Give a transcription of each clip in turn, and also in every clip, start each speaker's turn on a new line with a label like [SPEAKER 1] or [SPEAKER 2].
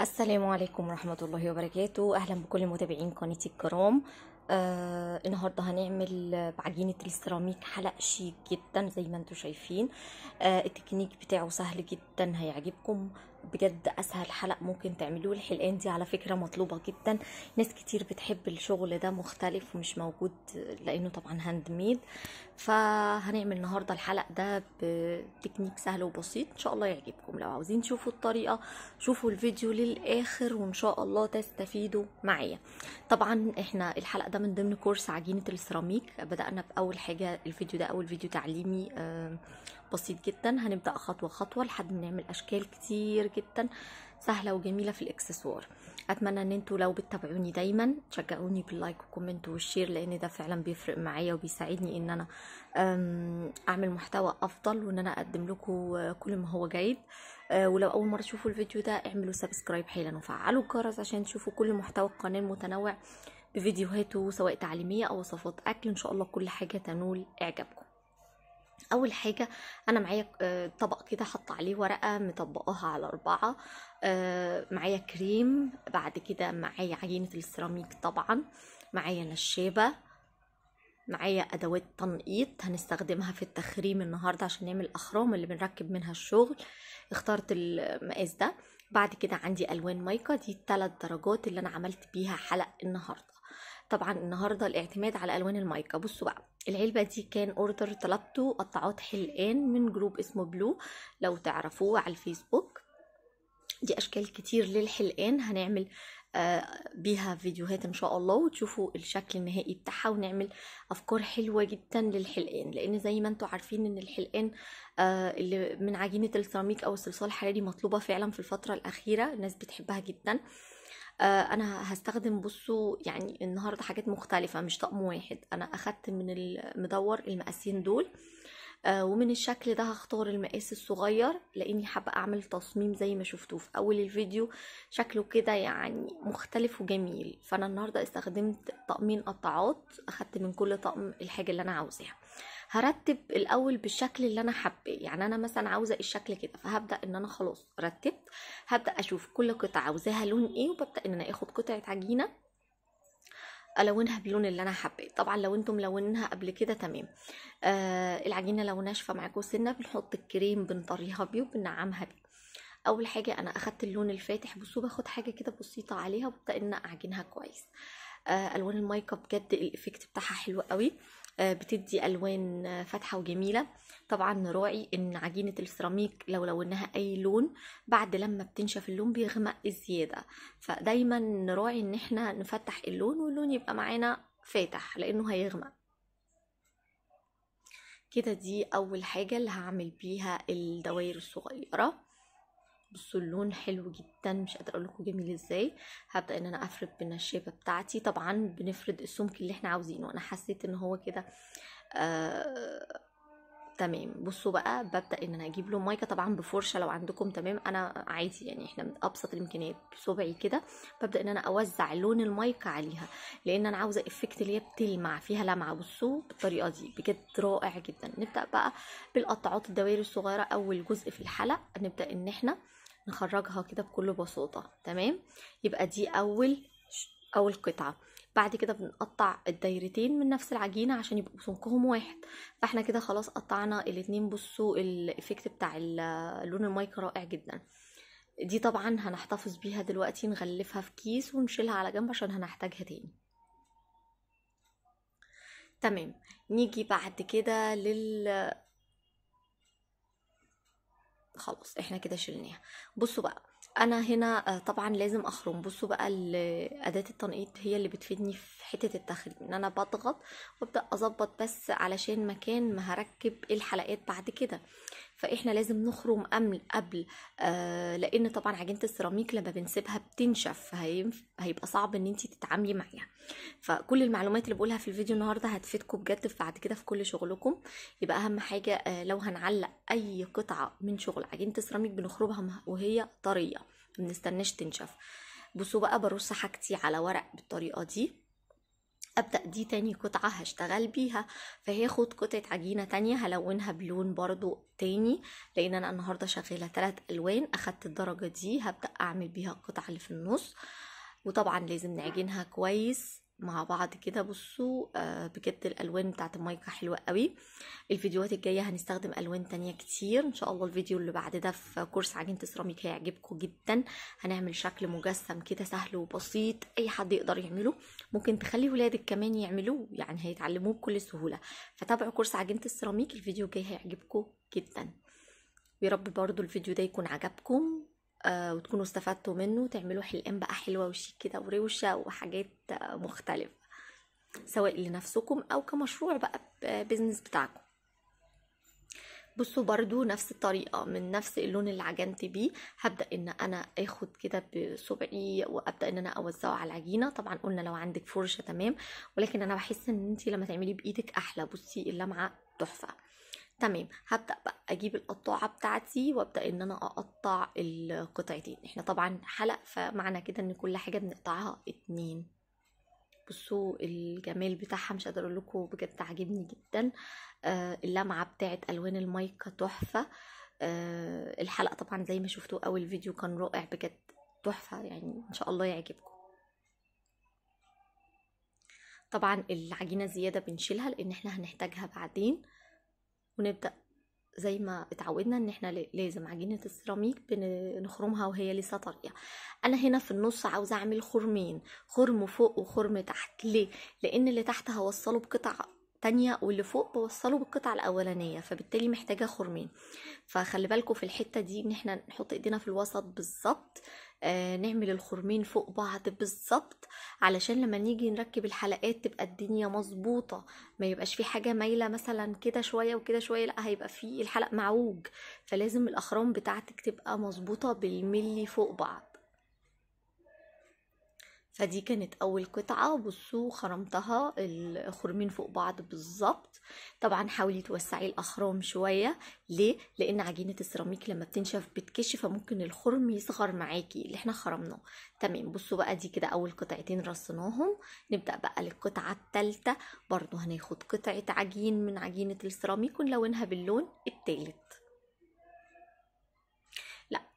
[SPEAKER 1] السلام عليكم ورحمة الله وبركاته أهلا بكل متابعين قناتي الكرام آه النهاردة هنعمل بعجينة السيراميك حلق شيك جدا زي ما انتم شايفين آه التكنيك بتاعه سهل جدا هيعجبكم بجد اسهل حلق ممكن تعملوه الحلقان دي على فكره مطلوبه جدا ناس كتير بتحب الشغل ده مختلف ومش موجود لانه طبعا هاند ميد فهنعمل النهارده الحلق ده بتكنيك سهل وبسيط ان شاء الله يعجبكم لو عاوزين تشوفوا الطريقه شوفوا الفيديو للاخر وان شاء الله تستفيدوا معايا طبعا احنا الحلقه ده من ضمن كورس عجينه السيراميك بدانا باول حاجه الفيديو ده اول فيديو تعليمي آه، بسيط جدا هنبدأ خطوة خطوة لحد ما نعمل أشكال كتير جدا سهلة وجميلة في الإكسسوار أتمنى أن أنتوا لو بتتابعوني دايما تشجعوني باللايك والكومنت والشير لأن ده فعلا بيفرق معايا وبيساعدني أن أنا أعمل محتوى أفضل وأن أنا أقدم لكم كل ما هو جيد آه، ولو أول مرة تشوفوا الفيديو ده اعملوا سبسكرايب حالا وفعلوا الجرس عشان تشوفوا كل محتوى القناة المتنوع بفيديوهاته سواء تعليمية أو وصفات أكل إن شاء الله كل حاجة تنول إعجابكم اول حاجه انا معايا آه، طبق كده حاطه عليه ورقه مطبقاها على اربعه آه، معايا كريم بعد كده معايا عجينه السيراميك طبعا معايا نشابه معايا ادوات تنقيط هنستخدمها في التخريم النهارده عشان نعمل الاخرام اللي بنركب منها الشغل اخترت المقاس ده بعد كده عندي الوان مايكا دي الثلاث درجات اللي انا عملت بيها حلق النهارده طبعا النهارده الاعتماد على الوان المايكا بصوا بقى العلبة دي كان اوردر طلبته قطعات حلقان من جروب اسمه بلو لو تعرفوه على الفيسبوك دي اشكال كتير للحلقان هنعمل آه، بيها فيديوهات ان شاء الله وتشوفوا الشكل النهائي بتاعها ونعمل افكار حلوة جدا للحلقان لان زي ما انتوا عارفين ان الحلقان آه، اللي من عجينة السيراميك او الصلصال الحراري مطلوبة فعلا في الفترة الاخيرة الناس بتحبها جدا آه، انا هستخدم بصوا يعني النهارده حاجات مختلفه مش طقم واحد انا اخدت من المدور المقاسين دول آه، ومن الشكل ده هختار المقاس الصغير لاني حابه اعمل تصميم زي ما شفتوه في اول الفيديو شكله كده يعني مختلف وجميل فانا النهارده استخدمت طقمين قطعات اخدت من كل طقم الحاجه اللي انا عاوزاها هرتب الاول بالشكل اللي انا حابه يعني انا مثلا عاوزه الشكل كده فهبدا ان انا خلاص رتبت هبدا اشوف كل قطعه عاوزاها لون ايه وببدا ان انا اخد قطعه عجينه الونها باللون اللي انا حباه طبعا لو انتم ملونينها قبل كده تمام آه العجينه لو ناشفه معاكم سنه بنحط الكريم بنطريها بيه وبنعمها بيه اول حاجه انا اخدت اللون الفاتح بصوا باخد حاجه كده بسيطه عليها وابدا ان اعجنها كويس آه الوان المايك اب بجد الايفكت بتاعها حلو قوي آه آه، بتدي الوان آه، فاتحه وجميله طبعا نراعي ان عجينه السيراميك لو لونها اي لون بعد لما بتنشف اللون بيغمق زياده فدايما نراعي ان احنا نفتح اللون واللون يبقى معانا فاتح لانه هيغمق كده دي اول حاجه اللي هعمل بيها الدوائر الصغيره بصوا اللون حلو جدا مش قادره اقول لكم جميل ازاي هبدا ان انا افرد بالنشابه بتاعتي طبعا بنفرد السمك اللي احنا عاوزينه انا حسيت ان هو كده آه تمام بصوا بقى ببدا ان انا اجيب له مايكه طبعا بفرشه لو عندكم تمام انا عادي يعني احنا من ابسط الامكانيات بصبعي كده ببدا ان انا اوزع لون المايكه عليها لان انا عاوزه افكت اللي هي بتلمع فيها لمعه بصوا بالطريقه دي بجد رائع جدا نبدا بقى بالقطعات الدوائر الصغيره اول جزء في الحلقه نبدا ان احنا آه نخرجها كده بكل بساطة تمام يبقى دي أول أول قطعة بعد كده بنقطع الدايرتين من نفس العجينة عشان يبقوا سمكهم واحد فاحنا كده خلاص قطعنا الاتنين بصوا الافكت بتاع لون المايك رائع جدا دي طبعا هنحتفظ بيها دلوقتي نغلفها في كيس ونشيلها على جنب عشان هنحتاجها تاني تمام نيجي بعد كده لل خلاص احنا كده شلناها بصوا بقى انا هنا آه، طبعا لازم اخرم بصوا بقى اداه التنقيط هي اللي بتفيدني في حته التخريم ان انا بضغط وابدا اظبط بس علشان مكان ما هركب الحلقات بعد كده فاحنا لازم نخرم قبل قبل آه، لان طبعا عجينه السيراميك لما بنسيبها بتنشف هيبقى صعب ان انت تتعاملي معاها فكل المعلومات اللي بقولها في الفيديو النهارده هتفيدكم بجد بعد كده في كل شغلكم يبقى اهم حاجه آه، لو هنعلق اي قطعه من شغل عجينه السيراميك بنخرمها وهي طريه ما بنستناش تنشف بصوا بقى برص حاجتي على ورق بالطريقه دي ابدأ دي تاني قطعة هشتغل بيها فهاخد قطعة عجينة تانية هلونها بلون برضو تاني لان انا النهاردة شغالة تلات الوان اخدت الدرجة دي هبدأ اعمل بيها القطعة اللي في النص وطبعا لازم نعجنها كويس مع بعض كده بصوا آه، بجد الالوان بتاعت المايكا حلوه قوي الفيديوهات الجايه هنستخدم الوان تانية كتير ان شاء الله الفيديو اللي بعد ده في كورس عجينه السيراميك هيعجبكم جدا هنعمل شكل مجسم كده سهل وبسيط اي حد يقدر يعمله ممكن تخلي ولادك كمان يعملوه يعني هيتعلموه بكل سهوله فتابعوا كورس عجينه السيراميك الفيديو الجاي هيعجبكم جدا ويا رب برضو الفيديو ده يكون عجبكم آه، وتكونوا استفدتوا منه تعملوا حلقان بقى حلوه وشيك كده وروشه وحاجات مختلفه سواء لنفسكم او كمشروع بقى بزنس بتاعكم بصوا برضو نفس الطريقه من نفس اللون اللي عجنت بيه هبدا ان انا اخد كده بصبعي وابدا ان انا اوزعه على العجينه طبعا قلنا لو عندك فرشه تمام ولكن انا بحس ان انت لما تعملي بايدك احلى بصي اللمعه تحفه تمام هبدا بقى اجيب القطاعه بتاعتي وابدا ان انا اقطع القطعتين احنا طبعا حلق فمعنى كده ان كل حاجه بنقطعها اتنين بصوا الجمال بتاعها مش قادره اقول لكم بجد عاجبني جدا آه اللمعه بتاعت الوان المايكه تحفه آه الحلقه طبعا زي ما شفتوا اول فيديو كان رائع بجد تحفه يعني ان شاء الله يعجبكم طبعا العجينه زياده بنشيلها لان احنا هنحتاجها بعدين آه ونبدأ زي ما اتعودنا ان احنا لازم عجينة السيراميك بنخرمها وهي لسه طرية انا هنا في النص عاوزة اعمل خرمين خرم فوق وخرم تحت ليه لان اللي تحت هوصله بقطع تانية واللي فوق بوصله بالقطع الأولانية فبالتالي محتاجة خرمين فخلي بالكم في الحتة دي ان احنا نحط ايدينا في الوسط بالظبط آه، نعمل الخرمين فوق بعض بالظبط علشان لما نيجي نركب الحلقات تبقى الدنيا مظبوطه ما يبقاش في حاجه مايله مثلا كده شويه وكده شويه لا هيبقى في الحلق معوج فلازم الاخرام بتاعتك تبقى مظبوطه بالملي فوق بعض فدي كانت اول قطعه بصوا خرمتها الخرمين فوق بعض بالظبط طبعا حاولي توسعي الاخرام شويه ليه لان عجينه السيراميك لما بتنشف بتكشف فممكن الخرم يصغر معاكي اللي احنا خرمناه تمام بصوا بقى دي كده اول قطعتين رصيناهم نبدا بقى للقطعه الثالثه برضو هناخد قطعه عجين من عجينه السيراميك ونلونها باللون الثالث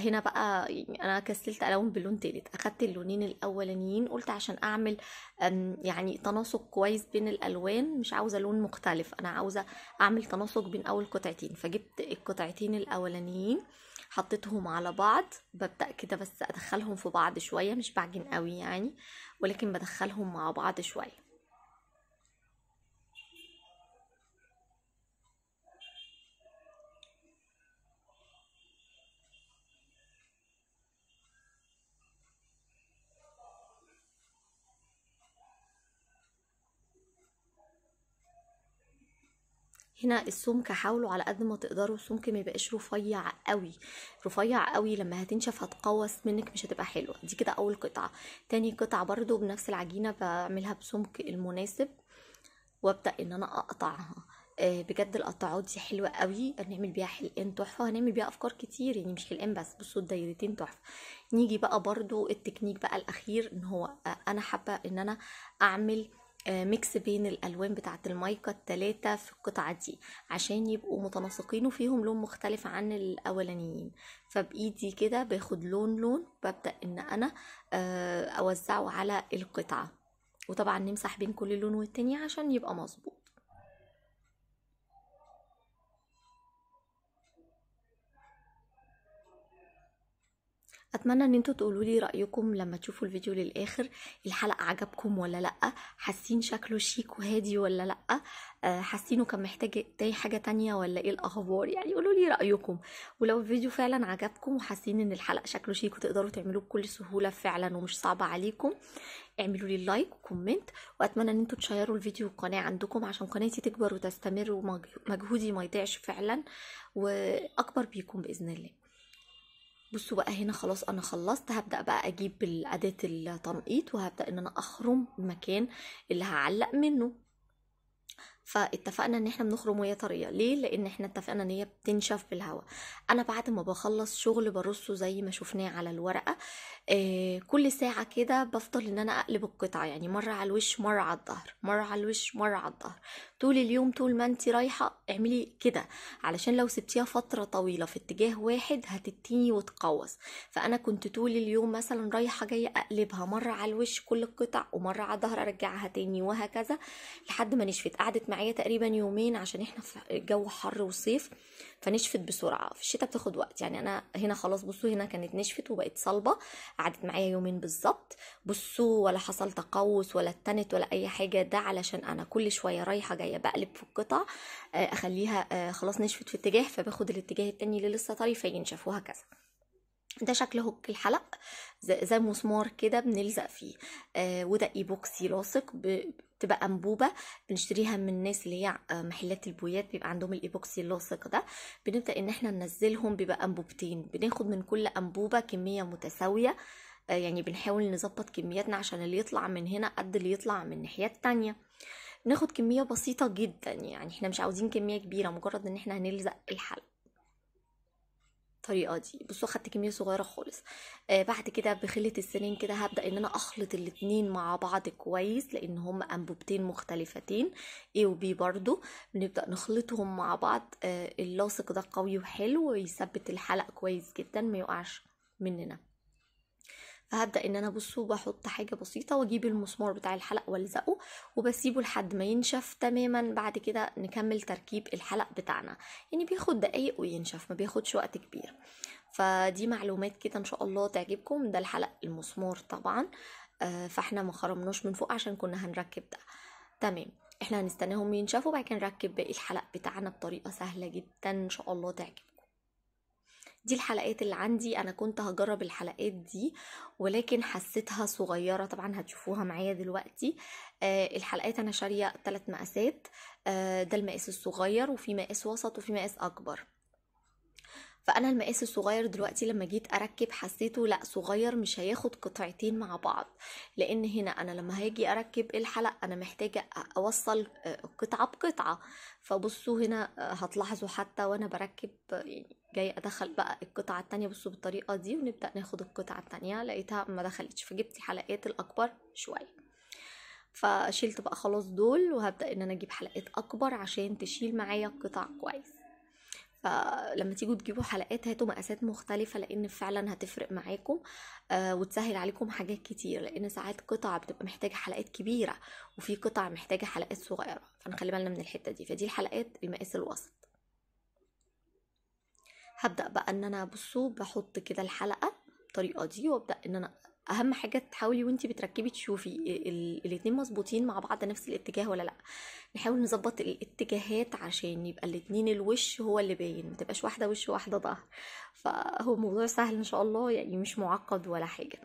[SPEAKER 1] هنا بقى يعني انا كسلت الون باللون تالت اخدت اللونين الاولانيين قلت عشان اعمل يعني تناسق كويس بين الالوان مش عاوزه لون مختلف انا عاوزه اعمل تناسق بين اول قطعتين فجبت القطعتين الاولانيين حطيتهم على بعض ببدا كده بس ادخلهم في بعض شويه مش بعجن قوي يعني ولكن بدخلهم مع بعض شويه هنا السمك حاولوا على قد ما تقدروا السمك ما يبقاش رفيع قوي رفيع قوي لما هتنشف هتقوس منك مش هتبقى حلوه دي كده اول قطعه تاني قطعه برضو بنفس العجينه بعملها بسمك المناسب وابدا ان انا اقطعها آه، بجد القطعات دي حلوه قوي هنعمل بيها حلقان تحفه هنعمل بيها افكار كتير يعني مش حلقان بس بصوا الدايرتين تحفه نيجي بقى برضو التكنيك بقى الاخير ان هو آه، انا حابه ان انا اعمل ميكس آه، بين الالوان بتاعه المايكا التلاتة في القطعه دي عشان يبقوا متناسقين وفيهم لون مختلف عن الاولانيين فبايدي كده باخد لون لون ببدا ان انا آه، اوزعه على القطعه وطبعا نمسح بين كل لون والتاني عشان يبقى مظبوط اتمنى ان انتوا تقولوا لي رايكم لما تشوفوا الفيديو للاخر الحلقه عجبكم ولا لا حاسين شكله شيك وهادي ولا لا آه، حاسينه كان محتاج اي حاجه تانية ولا ايه الاخبار يعني قولوا لي رايكم ولو الفيديو فعلا عجبكم وحاسين ان الحلقه شكله شيك وتقدروا تعملوه بكل سهوله فعلا ومش صعبه عليكم اعملوا لي لايك وكومنت واتمنى ان انتوا تشيروا الفيديو والقناه عندكم عشان قناتي تكبر وتستمر ومجهودي ما يضيعش فعلا واكبر بيكم باذن الله بصوا بقى هنا خلاص انا خلصت هبدا بقى اجيب اداه التنقيط وهبدا ان انا اخرم المكان اللي هعلق منه فاتفقنا ان احنا بنخرم وهي طريه ليه لان احنا اتفقنا ان هي بتنشف بالهواء انا بعد ما بخلص شغل برصه زي ما شفناه على الورقه آه، كل ساعة كده بفضل ان انا اقلب القطعة يعني مرة على الوش مرة على الظهر مرة على الوش مرة على الظهر طول اليوم طول ما انت رايحة اعملي كده علشان لو سبتيها فترة طويلة في اتجاه واحد هتتيني وتقوص فانا كنت طول اليوم مثلا رايحة جاية اقلبها مرة على الوش كل القطع ومرة على الظهر ارجعها تاني وهكذا لحد ما نشفت قعدت معايا تقريبا يومين عشان احنا في جو حر وصيف فنشفت بسرعة في الشتاء بتاخد وقت يعني انا هنا خلاص بصوا هنا كانت نشفت وبقت صلبة قعدت معايا يومين بالظبط بصوا ولا حصل تقوس ولا اتنت ولا اي حاجه ده علشان انا كل شويه رايحه جايه بقلب في القطع آه، اخليها آه، خلاص نشفت في اتجاه فباخد الاتجاه التاني اللي لسه طري فينشف وهكذا ده شكل هوك الحلق زي مسمار كده بنلزق فيه آه وده ايبوكسي لاصق بتبقى انبوبه بنشتريها من الناس اللي هي آه، محلات البويات بيبقى عندهم الايبوكسي اللاصق ده بنبدا ان احنا ننزلهم بيبقى انبوبتين بناخد من كل انبوبه كميه متساويه آه يعني بنحاول نظبط كمياتنا عشان اللي يطلع من هنا قد اللي يطلع من الناحيه التانيه بناخد كميه بسيطه جدا يعني احنا مش عاوزين كميه كبيره مجرد ان احنا هنلزق الحلق الطريقه دي بصوا خدت كميه صغيره خالص آه بعد كده بخله السنين كده هبدا ان انا اخلط الاتنين مع بعض كويس لان هم انبوبتين مختلفتين A و B برضو بنبدا نخلطهم مع بعض آه اللاصق ده قوي وحلو ويثبت الحلق كويس جدا ما يقعش مننا هبدا ان انا ابص واحط حاجه بسيطه واجيب المسمار بتاع الحلق والزقه وبسيبه لحد ما ينشف تماما بعد كده نكمل تركيب الحلق بتاعنا يعني بياخد دقايق وينشف ما بياخدش وقت كبير فدي معلومات كده ان شاء الله تعجبكم ده الحلق المسمار طبعا آه، فاحنا ما خرمناش من فوق عشان كنا هنركب ده تمام احنا هنستناهم ينشفوا بعد كده نركب باقي الحلق بتاعنا بطريقه سهله جدا ان شاء الله تعجبكم دي الحلقات اللي عندي انا كنت هجرب الحلقات دي ولكن حسيتها صغيره طبعا هتشوفوها معايا دلوقتي آه الحلقات انا شاريه ثلاث مقاسات آه ده المقاس الصغير وفي مقاس وسط وفي مقاس اكبر فانا المقاس الصغير دلوقتي لما جيت اركب حسيته لا صغير مش هياخد قطعتين مع بعض لان هنا انا لما هاجي اركب الحلق انا محتاجه اوصل آه، قطعه بقطعه فبصوا هنا آه، هتلاحظوا حتى وانا بركب آه، يعني جاي ادخل بقى القطعه التانية بصوا بالطريقه دي ونبدا ناخد القطعه التانية لقيتها ما دخلتش فجبت الحلقات الاكبر شويه فشلت بقى خلاص دول وهبدا ان انا اجيب حلقات اكبر عشان تشيل معايا القطع كويس فلما تيجوا تجيبوا حلقات هاتوا مقاسات مختلفه لان فعلا هتفرق معاكم آه، وتسهل عليكم حاجات كتير لان ساعات قطع بتبقى محتاجه حلقات كبيره وفي قطع محتاجه حلقات صغيره فنخلي بالنا من الحته دي فدي الحلقات المقاس الوسط هبدا بقى ان انا بصوا بحط كده الحلقه بالطريقه دي وابدا ان انا اهم حاجه تحاولي وانتي بتركبي تشوفي الاتنين مظبوطين مع بعض نفس الاتجاه ولا لا نحاول نظبط الاتجاهات عشان يبقى الاتنين الوش هو اللي باين ما تبقاش واحده وش واحده ظهر فهو موضوع سهل ان شاء الله يعني مش معقد ولا حاجه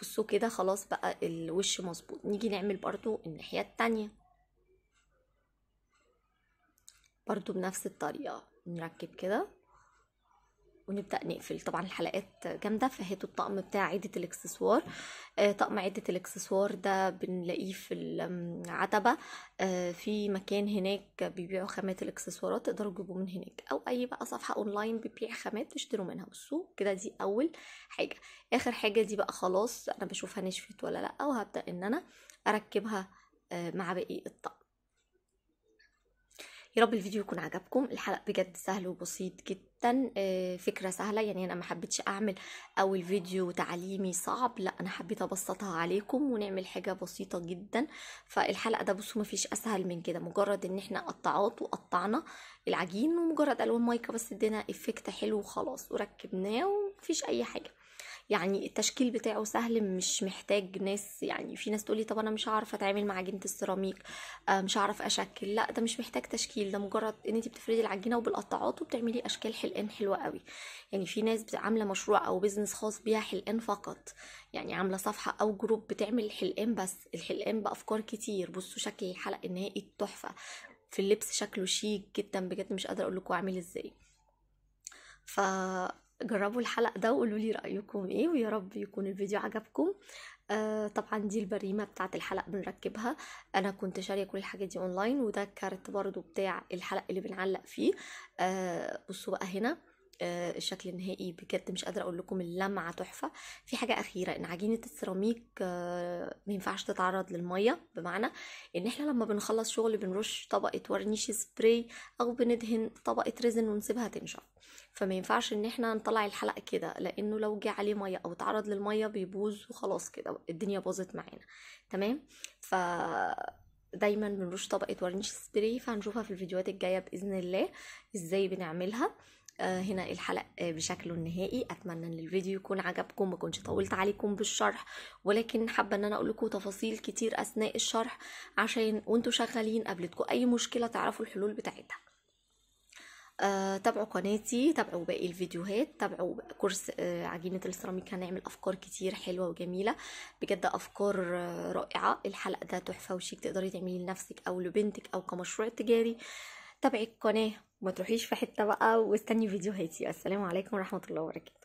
[SPEAKER 1] بصوا كده خلاص بقى الوش مظبوط نيجي نعمل برضو الناحيه التانية برضو بنفس الطريقه نركب كده ونبدأ نقفل طبعا الحلقات جامدة فهاتوا الطقم بتاع عدة الاكسسوار آه، طقم عدة الاكسسوار ده بنلاقيه في العتبة آه، في مكان هناك بيبيعوا خامات الاكسسوارات تقدروا تجيبوه من هناك او اي بقى صفحة اونلاين بتبيع خامات تشتروا منها بصوا كده دي اول حاجة اخر حاجة دي بقى خلاص انا بشوفها نشفت ولا لا وهبدأ ان انا اركبها آه، مع باقي الطقم يا رب الفيديو يكون عجبكم الحلقه بجد سهل وبسيط جدا آه، فكره سهله يعني انا ما حبيتش اعمل اول فيديو تعليمي صعب لا انا حبيت ابسطها عليكم ونعمل حاجه بسيطه جدا فالحلقه ده بصوا ما فيش اسهل من كده مجرد ان احنا قطعات وقطعنا العجين ومجرد الوان مايكه بس ادينا افكت حلو وخلاص وركبناه ومفيش اي حاجه يعني التشكيل بتاعه سهل مش محتاج ناس يعني في ناس تقولي طب انا مش هعرف اتعامل مع عجينه السيراميك آه، مش هعرف اشكل لا ده مش محتاج تشكيل ده مجرد ان انت بتفردي العجينه وبالقطعات وبتعملي اشكال حلقان حلوه قوي يعني في ناس عامله مشروع او بيزنس خاص بيها حلقان فقط يعني عامله صفحه او جروب بتعمل حلقان بس الحلقان بافكار كتير بصوا شكل الحلق النهائي تحفه في اللبس شكله شيك جدا بجد مش قادره اقول لكم عامل ازاي ف جربوا الحلقه ده وقولوا لي رايكم ايه ويا رب يكون الفيديو عجبكم آه طبعا دي البريمه بتاعه الحلقه بنركبها انا كنت شاريه كل الحاجات دي اونلاين وده كارت برضو بتاع الحلقه اللي بنعلق فيه آه بصوا بقى هنا آه، الشكل النهائي بجد مش قادره اقول لكم اللمعه تحفه في حاجه اخيره ان عجينه السيراميك آه، ما ينفعش تتعرض للميه بمعنى ان احنا لما بنخلص شغل بنرش طبقه ورنيش سبراي او بندهن طبقه ريزن ونسيبها تنشف فما ينفعش ان احنا نطلع الحلق كده لانه لو جه عليه ميه او اتعرض للميه بيبوظ وخلاص كده الدنيا باظت معانا تمام ف دايما بنرش طبقه ورنيش سبراي فهنشوفها في الفيديوهات الجايه باذن الله ازاي بنعملها آه، هنا الحلقة آه، بشكله النهائي أتمنى أن الفيديو يكون عجبكم ما كنتش طولت عليكم بالشرح ولكن حابة أن أنا أقول لكم تفاصيل كتير أثناء الشرح عشان وانتوا شغالين قابلتكم أي مشكلة تعرفوا الحلول بتاعتها آه، تابعوا قناتي تابعوا باقي الفيديوهات تابعوا كورس عجينة السيراميك هنعمل أفكار كتير حلوة وجميلة بجد أفكار رائعة الحلقة ده تحفة وشيك تقدري تعملي لنفسك أو لبنتك أو كمشروع تجاري تابعي القناة ما تروحيش في حته بقى واستني فيديوهاتي السلام عليكم ورحمه الله وبركاته